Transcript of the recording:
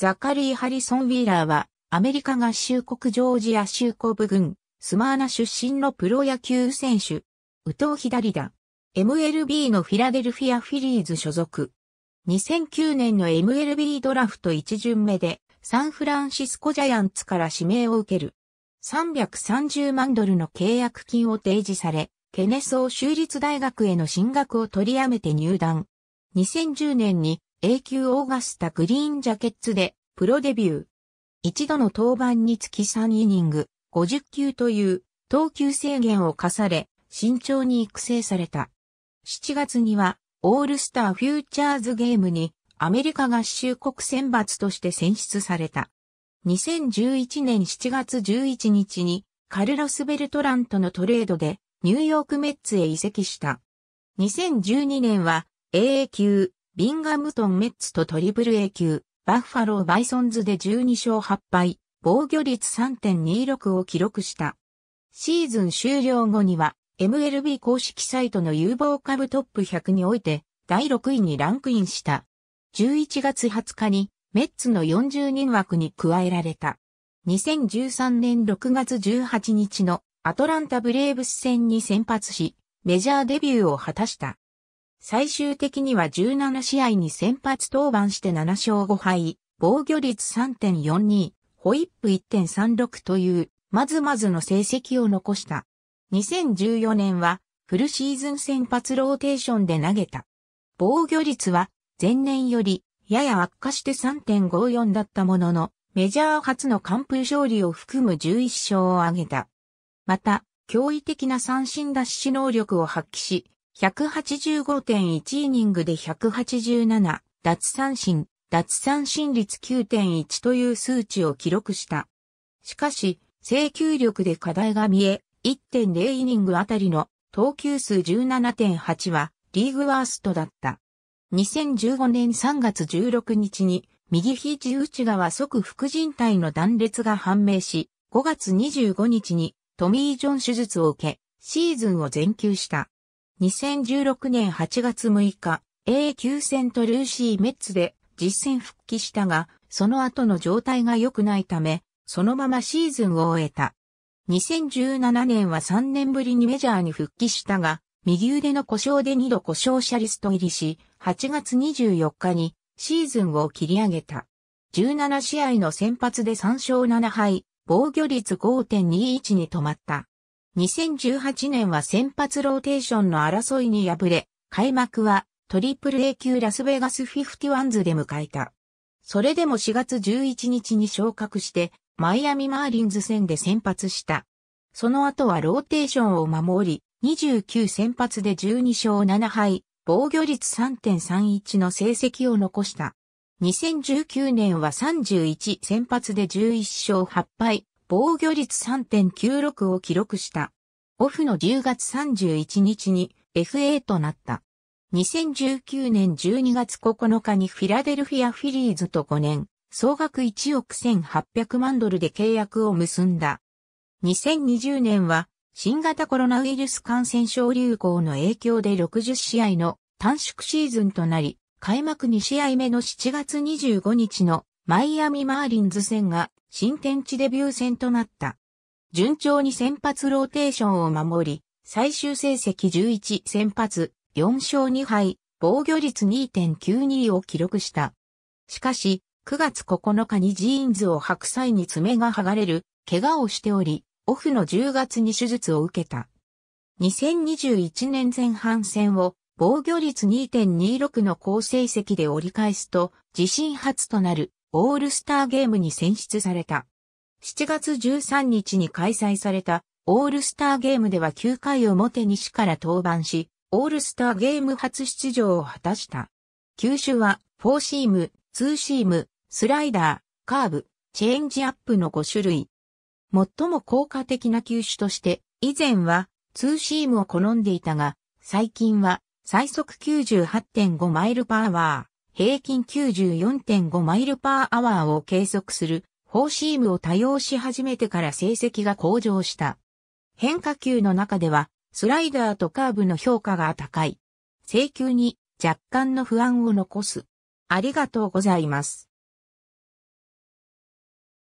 ザカリー・ハリソン・ウィーラーは、アメリカ合衆国ジョージア州コブ郡、スマーナ出身のプロ野球選手。右投左打。MLB のフィラデルフィア・フィリーズ所属。2009年の MLB ドラフト1巡目で、サンフランシスコジャイアンツから指名を受ける。330万ドルの契約金を提示され、ケネソー州立大学への進学を取りやめて入団。2010年に永久オーガスタグリーンジャケッツでプロデビュー。一度の登板につき3イニング、50球という投球制限を課され、慎重に育成された。7月にはオールスターフューチャーズゲームにアメリカ合衆国選抜として選出された。2011年7月11日にカルロス・ベルトランとのトレードでニューヨークメッツへ移籍した。2012年は AA 級ビンガムトンメッツとトリプル A 級、バッファローバイソンズで12勝8敗、防御率3.26を記録した。シーズン終了後には、MLB 公式サイトの有望株トップ100において、第6位にランクインした。11月20日に、メッツの40人枠に加えられた。2013年6月18日のアトランタブレーブス戦に先発し、メジャーデビューを果たした。最終的には17試合に先発登板して7勝5敗、防御率3.42、ホイップ1.36という、まずまずの成績を残した。2014年は、フルシーズン先発ローテーションで投げた。防御率は、前年より、やや悪化して3.54だったものの、メジャー初の完封勝利を含む11勝を挙げた。また、驚異的な三振脱出能力を発揮し、185.1イニングで187、奪三振、奪三振率9.1という数値を記録した。しかし、請求力で課題が見え、1.0イニングあたりの投球数17.8はリーグワーストだった。2015年3月16日に右肘内側側副靭帯の断裂が判明し、5月25日にトミー・ジョン手術を受け、シーズンを全休した。2016年8月6日、A 級戦とルーシー・メッツで実戦復帰したが、その後の状態が良くないため、そのままシーズンを終えた。2017年は3年ぶりにメジャーに復帰したが、右腕の故障で2度故障者リスト入りし、8月24日にシーズンを切り上げた。17試合の先発で3勝7敗、防御率5.21に止まった。2018年は先発ローテーションの争いに敗れ、開幕はトリプル A 級ラスベガスフィフティワンズで迎えた。それでも4月11日に昇格して、マイアミマーリンズ戦で先発した。その後はローテーションを守り、29先発で12勝7敗、防御率3.31の成績を残した。2019年は31先発で11勝8敗、防御率3.96を記録した。オフの10月31日に FA となった。2019年12月9日にフィラデルフィア・フィリーズと5年、総額1億1800万ドルで契約を結んだ。2020年は新型コロナウイルス感染症流行の影響で60試合の短縮シーズンとなり、開幕2試合目の7月25日のマイアミ・マーリンズ戦が新天地デビュー戦となった。順調に先発ローテーションを守り、最終成績11先発、4勝2敗、防御率2.92を記録した。しかし、9月9日にジーンズを履く際に爪が剥がれる、怪我をしており、オフの10月に手術を受けた。2021年前半戦を防御率2.26の好成績で折り返すと、自身初となるオールスターゲームに選出された。7月13日に開催されたオールスターゲームでは9回表西から登板し、オールスターゲーム初出場を果たした。球種は、フォーシーム、ツーシーム、スライダー、カーブ、チェンジアップの5種類。最も効果的な球種として、以前は、ツーシームを好んでいたが、最近は、最速98.5マイルパワー平均94.5マイルパーアワーを計測するフォーシームを多用し始めてから成績が向上した。変化球の中ではスライダーとカーブの評価が高い。請求に若干の不安を残す。ありがとうございます。